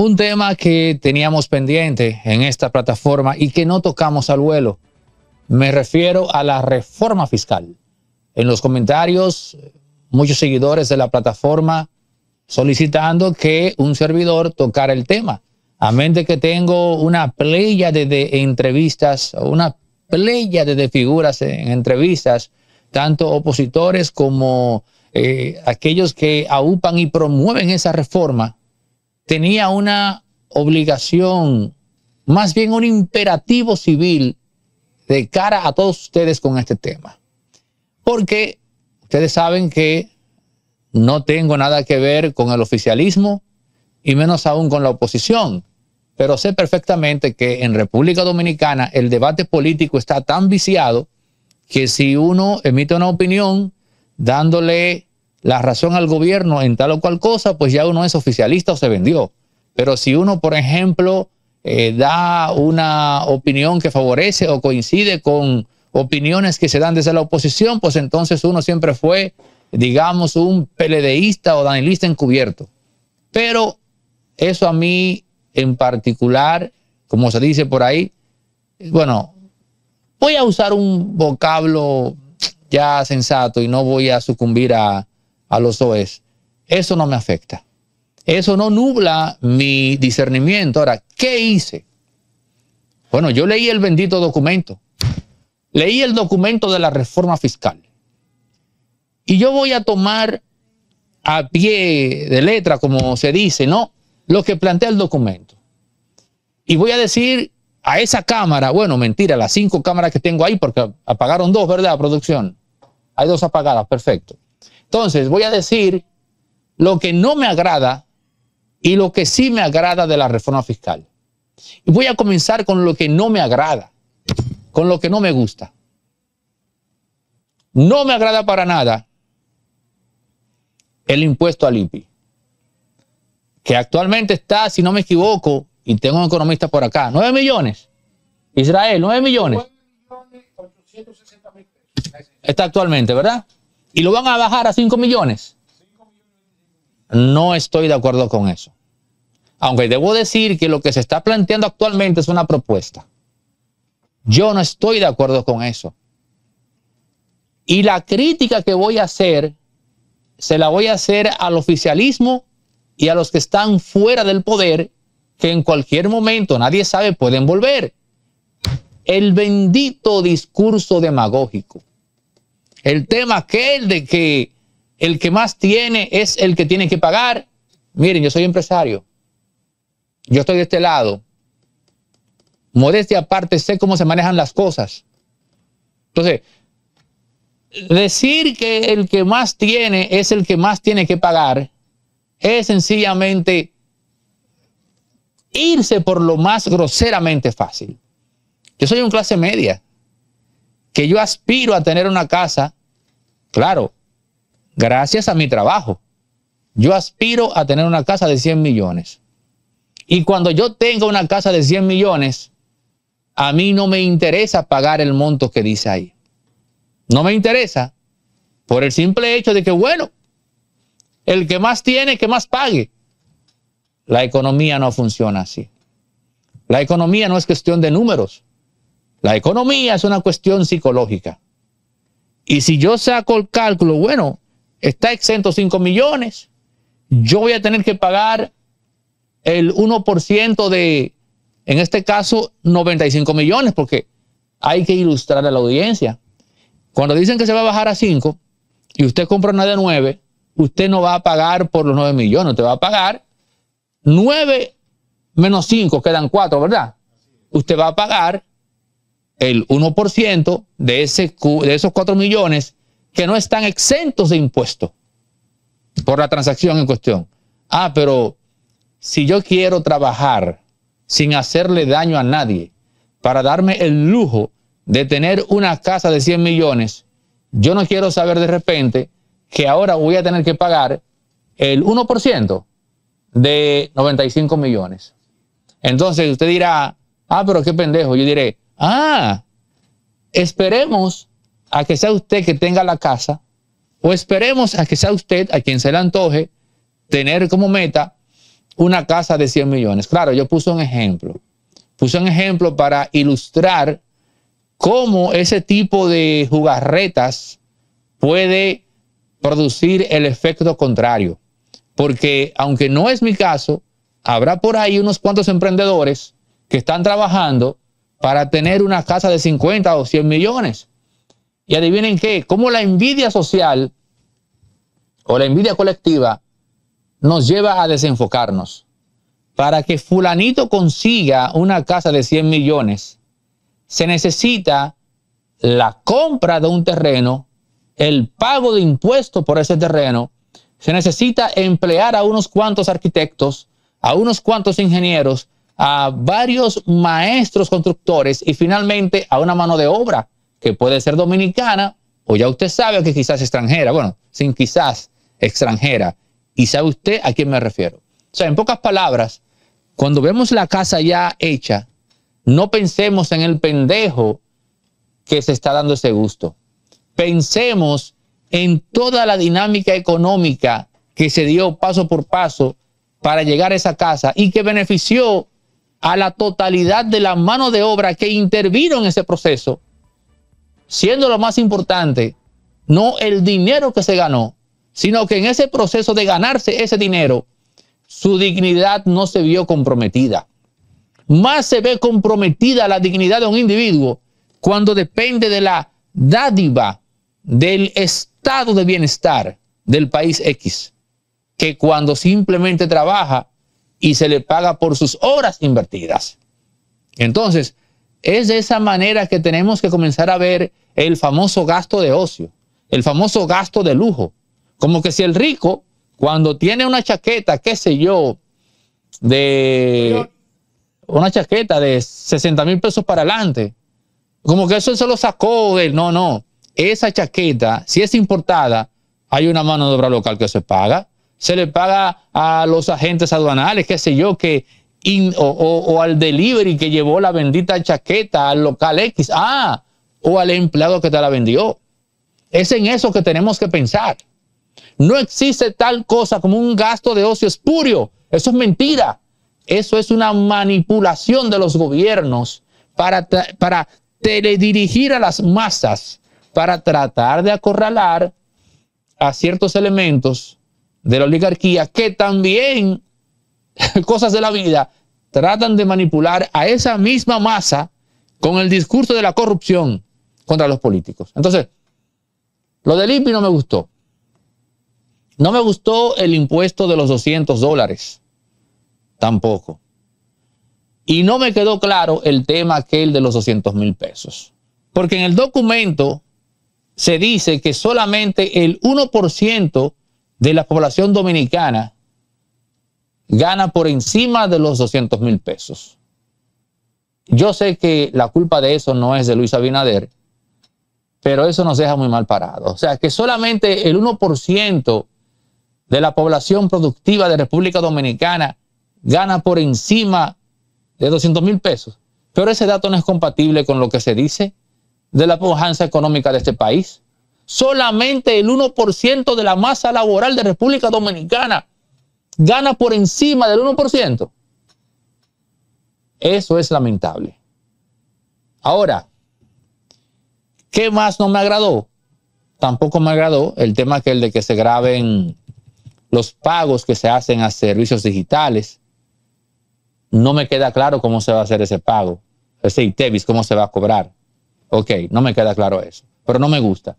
Un tema que teníamos pendiente en esta plataforma y que no tocamos al vuelo. Me refiero a la reforma fiscal. En los comentarios, muchos seguidores de la plataforma solicitando que un servidor tocara el tema. A mente que tengo una playa de, entrevistas, una playa de, figuras en, entrevistas, tanto opositores como eh, aquellos que aupan y promueven esa reforma tenía una obligación, más bien un imperativo civil de cara a todos ustedes con este tema. Porque ustedes saben que no tengo nada que ver con el oficialismo y menos aún con la oposición. Pero sé perfectamente que en República Dominicana el debate político está tan viciado que si uno emite una opinión dándole la razón al gobierno en tal o cual cosa, pues ya uno es oficialista o se vendió. Pero si uno, por ejemplo, eh, da una opinión que favorece o coincide con opiniones que se dan desde la oposición, pues entonces uno siempre fue, digamos, un peledeísta o danilista encubierto. Pero eso a mí en particular, como se dice por ahí, bueno, voy a usar un vocablo ya sensato y no voy a sucumbir a, a los dos. Eso no me afecta. Eso no nubla mi discernimiento. Ahora, ¿qué hice? Bueno, yo leí el bendito documento. Leí el documento de la reforma fiscal. Y yo voy a tomar a pie de letra, como se dice, ¿no? Lo que plantea el documento. Y voy a decir a esa cámara, bueno, mentira, las cinco cámaras que tengo ahí, porque apagaron dos, ¿verdad? Producción. Hay dos apagadas, perfecto. Entonces voy a decir lo que no me agrada y lo que sí me agrada de la reforma fiscal. Y voy a comenzar con lo que no me agrada, con lo que no me gusta. No me agrada para nada el impuesto al IPI, que actualmente está, si no me equivoco, y tengo un economista por acá, 9 millones. Israel, 9 millones. Está actualmente, ¿verdad? y lo van a bajar a 5 millones. No estoy de acuerdo con eso. Aunque debo decir que lo que se está planteando actualmente es una propuesta. Yo no estoy de acuerdo con eso. Y la crítica que voy a hacer, se la voy a hacer al oficialismo y a los que están fuera del poder, que en cualquier momento, nadie sabe, pueden volver. El bendito discurso demagógico. El tema aquel de que el que más tiene es el que tiene que pagar. Miren, yo soy empresario. Yo estoy de este lado. Modestia aparte, sé cómo se manejan las cosas. Entonces, decir que el que más tiene es el que más tiene que pagar es sencillamente irse por lo más groseramente fácil. Yo soy un clase media que yo aspiro a tener una casa, claro, gracias a mi trabajo. Yo aspiro a tener una casa de 100 millones. Y cuando yo tenga una casa de 100 millones, a mí no me interesa pagar el monto que dice ahí. No me interesa por el simple hecho de que, bueno, el que más tiene, que más pague. La economía no funciona así. La economía no es cuestión de números. La economía es una cuestión psicológica. Y si yo saco el cálculo, bueno, está exento 5 millones, yo voy a tener que pagar el 1% de, en este caso, 95 millones, porque hay que ilustrar a la audiencia. Cuando dicen que se va a bajar a 5 y usted compra una de 9, usted no va a pagar por los 9 millones, usted va a pagar 9 menos 5, quedan 4, ¿verdad? Usted va a pagar el 1% de, ese, de esos 4 millones que no están exentos de impuestos por la transacción en cuestión. Ah, pero si yo quiero trabajar sin hacerle daño a nadie para darme el lujo de tener una casa de 100 millones, yo no quiero saber de repente que ahora voy a tener que pagar el 1% de 95 millones. Entonces usted dirá, ah, pero qué pendejo. Yo diré, Ah, esperemos a que sea usted que tenga la casa, o esperemos a que sea usted a quien se le antoje tener como meta una casa de 100 millones. Claro, yo puse un ejemplo. Puse un ejemplo para ilustrar cómo ese tipo de jugarretas puede producir el efecto contrario. Porque aunque no es mi caso, habrá por ahí unos cuantos emprendedores que están trabajando para tener una casa de 50 o 100 millones. Y adivinen qué, como la envidia social o la envidia colectiva nos lleva a desenfocarnos. Para que fulanito consiga una casa de 100 millones, se necesita la compra de un terreno, el pago de impuestos por ese terreno, se necesita emplear a unos cuantos arquitectos, a unos cuantos ingenieros, a varios maestros constructores y finalmente a una mano de obra que puede ser dominicana o ya usted sabe que quizás extranjera, bueno, sin quizás extranjera. Y sabe usted a quién me refiero. O sea, en pocas palabras, cuando vemos la casa ya hecha, no pensemos en el pendejo que se está dando ese gusto. Pensemos en toda la dinámica económica que se dio paso por paso para llegar a esa casa y que benefició a la totalidad de la mano de obra que intervino en ese proceso, siendo lo más importante, no el dinero que se ganó, sino que en ese proceso de ganarse ese dinero, su dignidad no se vio comprometida. Más se ve comprometida la dignidad de un individuo cuando depende de la dádiva del estado de bienestar del país X, que cuando simplemente trabaja y se le paga por sus horas invertidas. Entonces, es de esa manera que tenemos que comenzar a ver el famoso gasto de ocio, el famoso gasto de lujo. Como que si el rico, cuando tiene una chaqueta, qué sé yo, de una chaqueta de 60 mil pesos para adelante, como que eso se lo sacó él. no, no, esa chaqueta, si es importada, hay una mano de obra local que se paga, se le paga a los agentes aduanales, qué sé yo, que o, al delivery que llevó la bendita chaqueta al local X, ah, o al empleado que te la vendió. Es en eso que tenemos que pensar. No existe tal cosa como un gasto de ocio espurio. Eso es mentira. Eso es una manipulación de los gobiernos para teledirigir a las masas, para tratar de acorralar a ciertos elementos de la oligarquía que también, cosas de la vida, tratan de manipular a esa misma masa con el discurso de la corrupción contra los políticos. Entonces, lo del IPI no me gustó. No me gustó el impuesto de los 200 dólares, tampoco. Y no me quedó claro el tema aquel de los 200 mil pesos. Porque en el documento se dice que solamente el 1% de la población dominicana gana por encima de los 200 mil pesos. Yo sé que la culpa de eso no es de Luis Abinader, pero eso nos deja muy mal parados. O sea, que solamente el 1% de la población productiva de República Dominicana gana por encima de 200 mil pesos. Pero ese dato no es compatible con lo que se dice de la pujanza económica de este país solamente el 1% de la masa laboral de República Dominicana gana por encima del 1%. Eso es lamentable. Ahora, ¿qué más no me agradó? Tampoco me agradó el tema que el de que se graben los pagos que se hacen a servicios digitales. No me queda claro cómo se va a hacer ese pago, ese ITEVIS, cómo se va a cobrar. Ok, no me queda claro eso, pero no me gusta.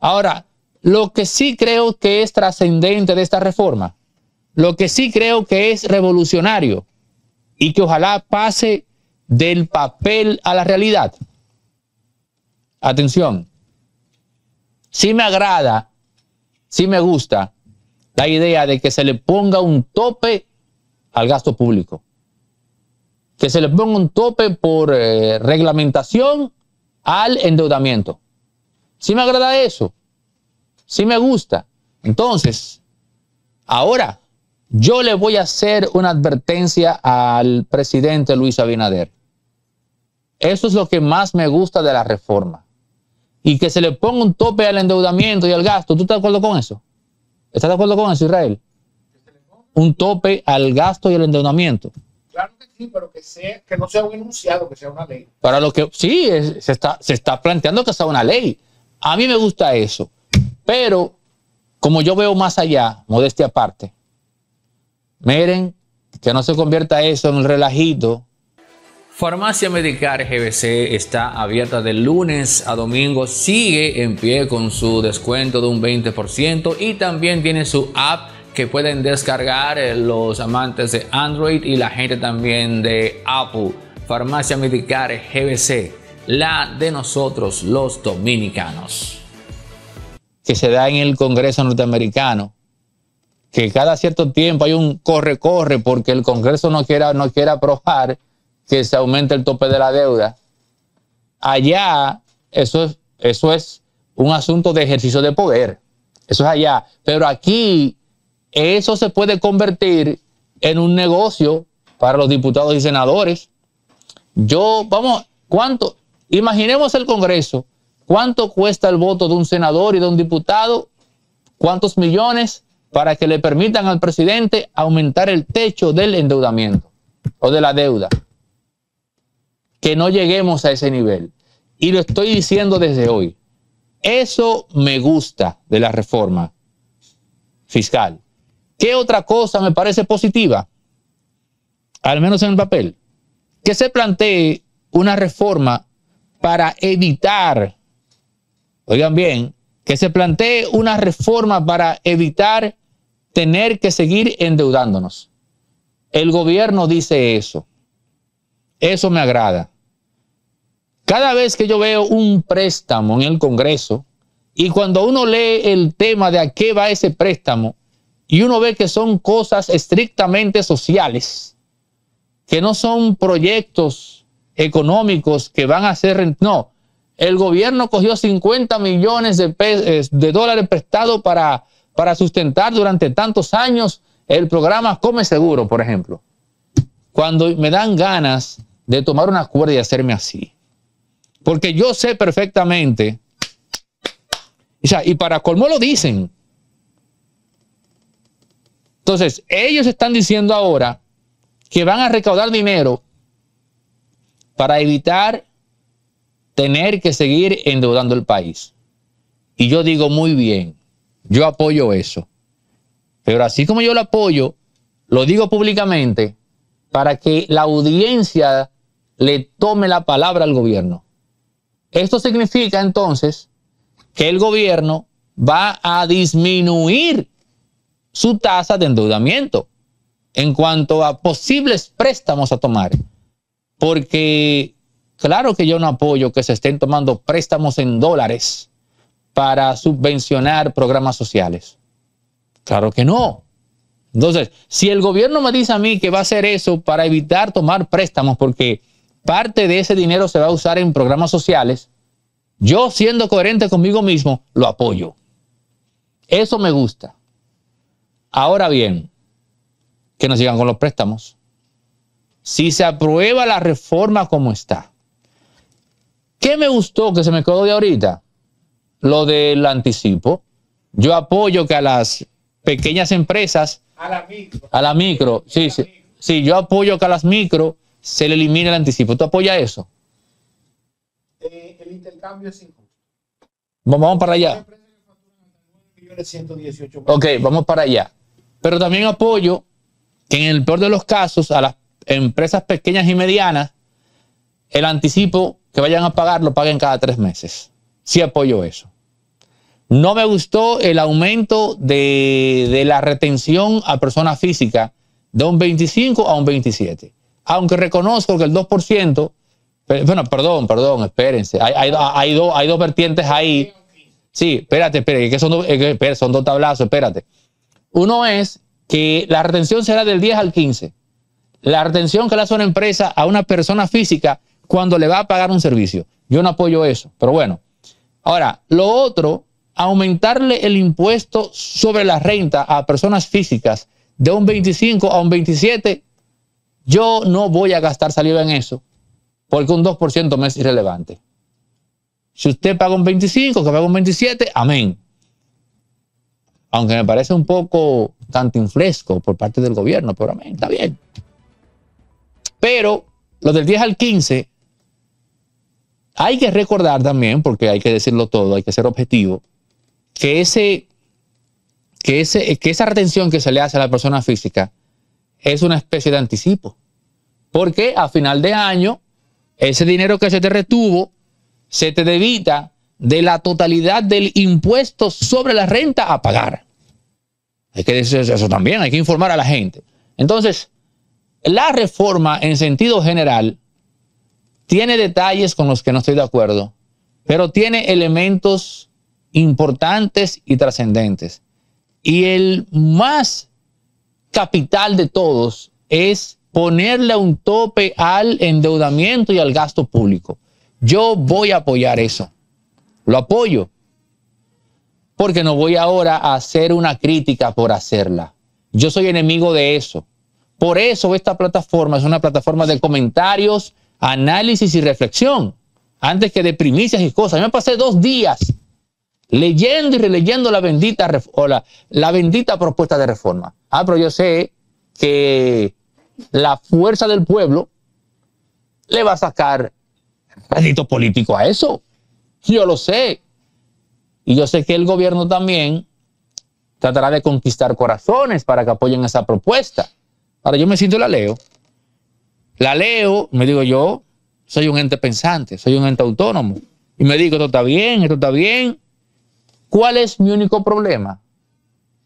Ahora, lo que sí creo que es trascendente de esta reforma, lo que sí creo que es revolucionario y que ojalá pase del papel a la realidad. Atención, sí me agrada, sí me gusta la idea de que se le ponga un tope al gasto público, que se le ponga un tope por eh, reglamentación al endeudamiento. Sí me agrada eso. Sí me gusta. Entonces, ahora yo le voy a hacer una advertencia al presidente Luis Abinader. Eso es lo que más me gusta de la reforma. Y que se le ponga un tope al endeudamiento y al gasto. ¿Tú estás de acuerdo con eso? ¿Estás de acuerdo con eso, Israel? Un tope al gasto y al endeudamiento. Claro que sí, pero que, sea, que no sea un enunciado, que sea una ley. Para lo que sí, se, está, se está planteando que sea una ley. A mí me gusta eso, pero como yo veo más allá, modestia aparte, miren, que no se convierta eso en un relajito. Farmacia Medicar GBC está abierta de lunes a domingo, sigue en pie con su descuento de un 20% y también tiene su app que pueden descargar eh, los amantes de Android y la gente también de Apple. Farmacia Medicar GBC la de nosotros los dominicanos. Que se da en el Congreso norteamericano, que cada cierto tiempo hay un corre-corre porque el Congreso no quiera, no aprobar que se aumente el tope de la deuda. Allá eso es, eso es un asunto de ejercicio de poder. Eso es allá. Pero aquí eso se puede convertir en un negocio para los diputados y senadores. Yo, vamos, ¿cuánto? Imaginemos el Congreso. ¿Cuánto cuesta el voto de un senador y de un diputado? ¿Cuántos millones para que le permitan al presidente aumentar el techo del endeudamiento o de la deuda? Que no lleguemos a ese nivel. Y lo estoy diciendo desde hoy. Eso me gusta de la reforma fiscal. ¿Qué otra cosa me parece positiva? Al menos en el papel. Que se plantee una reforma para evitar, oigan bien, que se plantee una reforma para evitar tener que seguir endeudándonos. El gobierno dice eso. Eso me agrada. Cada vez que yo veo un préstamo en el Congreso y cuando uno lee el tema de a qué va ese préstamo y uno ve que son cosas estrictamente sociales, que no son proyectos económicos que van a ser... No, el gobierno cogió 50 millones de, eh, de dólares prestados para, para sustentar durante tantos años el programa Come Seguro, por ejemplo. Cuando me dan ganas de tomar una cuerda y hacerme así. Porque yo sé perfectamente, o sea, y para colmo lo dicen. Entonces, ellos están diciendo ahora que van a recaudar dinero para evitar tener que seguir endeudando el país. Y yo digo muy bien, yo apoyo eso. Pero así como yo lo apoyo, lo digo públicamente para que la audiencia le tome la palabra al gobierno. Esto significa entonces que el gobierno va a disminuir su tasa de endeudamiento en cuanto a posibles préstamos a tomar porque claro que yo no apoyo que se estén tomando préstamos en dólares para subvencionar programas sociales. Claro que no. Entonces, si el gobierno me dice a mí que va a hacer eso para evitar tomar préstamos porque parte de ese dinero se va a usar en programas sociales, yo siendo coherente conmigo mismo, lo apoyo. Eso me gusta. Ahora bien, que nos sigan con los préstamos si se aprueba la reforma como está. ¿Qué me gustó que se me quedó de ahorita? Lo del anticipo. Yo apoyo que a las pequeñas empresas, a la micro, a la micro sí, sí, sí, yo apoyo que a las micro se le elimine el anticipo. ¿Tú apoyas eso? Eh, el intercambio es injusto. Vamos, vamos para allá. Ok, vamos para allá. Pero también apoyo que en el peor de los casos a las empresas pequeñas y medianas, el anticipo que vayan a pagar lo paguen cada tres meses. Sí apoyo eso. No me gustó el aumento de, la retención a personas físicas de un 25 a un 27. Aunque reconozco que el 2%, bueno, perdón, perdón, espérense. Hay, hay, dos vertientes ahí. Sí, espérate, espérate, que son, eh, son dos tablazos, espérate. Uno es que la retención será del 10 al 15 la retención que le hace una empresa a una persona física cuando le va a pagar un servicio. Yo no apoyo eso, pero bueno. Ahora, lo otro, aumentarle el impuesto sobre la renta a personas físicas de un 25 a un 27, yo no voy a gastar saliva en eso, porque un 2% me es irrelevante. Si usted paga un 25, que paga un 27, amén. Aunque me parece un poco tanto infresco por parte del gobierno, pero amén, está bien. Pero lo del 10 al 15, hay que recordar también, porque hay que decirlo todo, hay que ser objetivo, que, ese, que, que esa retención que se le hace a la persona física es una especie de anticipo. Porque a final de año, ese dinero que se te retuvo se te debita de la totalidad del impuesto sobre la renta a pagar. Hay que decir eso también, hay que informar a la gente. Entonces, la reforma en sentido general tiene detalles con los que no estoy de acuerdo, pero tiene elementos importantes y trascendentes. Y el más capital de todos es ponerle un tope al endeudamiento y al gasto público. Yo voy a apoyar eso. Lo apoyo. Porque no voy ahora a hacer una crítica por hacerla. Yo soy enemigo de eso. Por eso esta plataforma es una plataforma de comentarios, análisis y reflexión, antes que de primicias y cosas. Yo me pasé dos días leyendo y releyendo la bendita, la, bendita propuesta de reforma. Ah, pero yo sé que la fuerza del pueblo le va a sacar rédito político a eso. Yo lo sé. Y yo sé que el gobierno también tratará de conquistar corazones para que apoyen esa propuesta. Ahora yo me siento la leo. La leo, me digo yo, soy un ente pensante, soy un ente autónomo. Y me digo, esto está bien, esto está bien. ¿Cuál es mi único problema?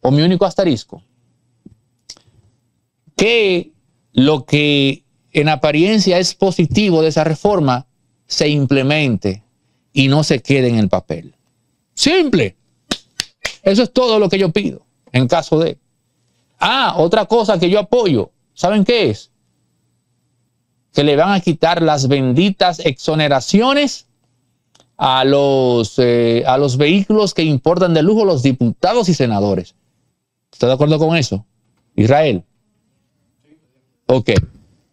O mi único asterisco. Que lo que en apariencia es positivo de esa reforma se implemente y no se quede en el papel. Simple. Eso es todo lo que yo pido en caso de... Ah, otra cosa que yo apoyo, ¿saben qué es? Que le van a quitar las benditas exoneraciones a los, eh, a los vehículos que importan de lujo los diputados y senadores. ¿Está de acuerdo con eso? Israel. Ok,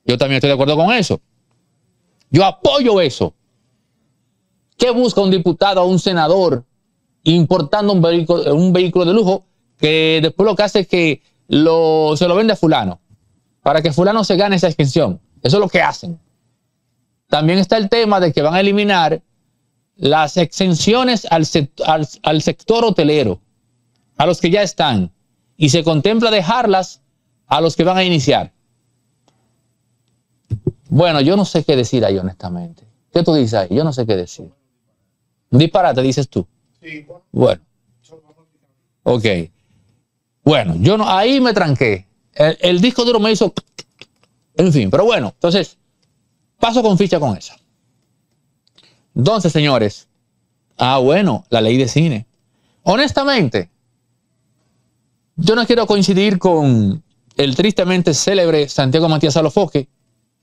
yo también estoy de acuerdo con eso. Yo apoyo eso. ¿Qué busca un diputado o un senador importando un vehículo, un vehículo de lujo que después lo que hace es que se lo vende a fulano, para que fulano se gane esa exención Eso es lo que hacen. También está el tema de que van a eliminar las exenciones al, sector, hotelero, a los que ya están, y se contempla dejarlas a los que van a iniciar. Bueno, yo no sé qué decir ahí, honestamente. ¿Qué tú dices ahí? Yo no sé qué decir. disparate, dices tú. Sí. Bueno. Ok. Bueno, yo no, ahí me tranqué. El, disco duro me hizo. En fin, pero bueno, entonces, paso con ficha con esa. Entonces, señores, ah, bueno, la ley de cine. Honestamente, yo no quiero coincidir con el tristemente célebre Santiago Matías alofoque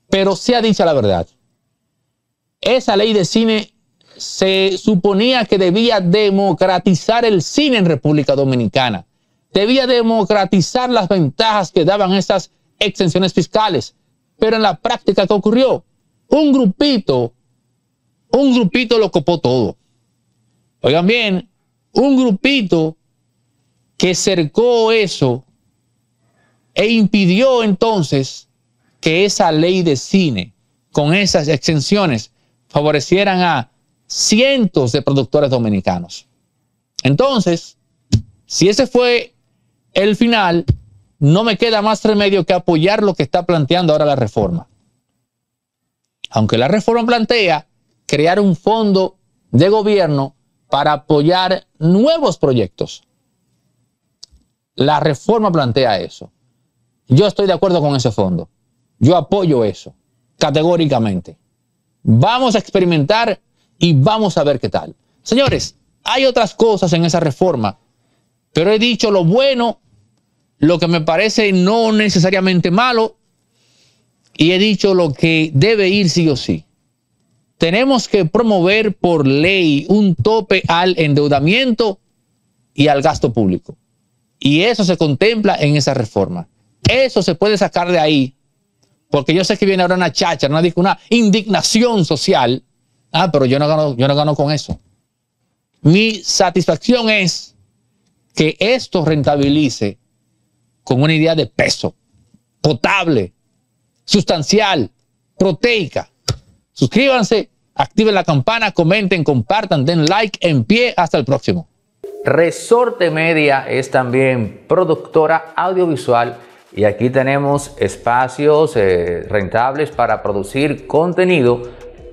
pero se ha dicho la verdad. Esa ley de cine se suponía que debía democratizar el cine en República Dominicana debía democratizar las ventajas que daban esas exenciones fiscales. Pero en la práctica, ¿qué ocurrió? Un grupito, un grupito lo copó todo. Oigan bien, un grupito que cercó eso e impidió entonces que esa ley de cine, con esas exenciones, favorecieran a cientos de productores dominicanos. Entonces, si ese fue el final, no me queda más remedio que apoyar lo que está planteando ahora la reforma. Aunque la reforma plantea crear un fondo de gobierno para apoyar nuevos proyectos. La reforma plantea eso. Yo estoy de acuerdo con ese fondo. Yo apoyo eso, categóricamente. Vamos a experimentar y vamos a ver qué tal. Señores, hay otras cosas en esa reforma, pero he dicho lo bueno lo que me parece no necesariamente malo y he dicho lo que debe ir sí o sí. Tenemos que promover por ley un tope al endeudamiento y al gasto público. Y eso se contempla en esa reforma. Eso se puede sacar de ahí, porque yo sé que viene ahora una chacha, una, indignación social. Ah, pero yo no, yo no gano con eso. Mi satisfacción es que esto rentabilice con una idea de peso, potable, sustancial, proteica. Suscríbanse, activen la campana, comenten, compartan, den like, en pie, hasta el próximo. Resorte Media es también productora audiovisual y aquí tenemos espacios eh, rentables para producir contenido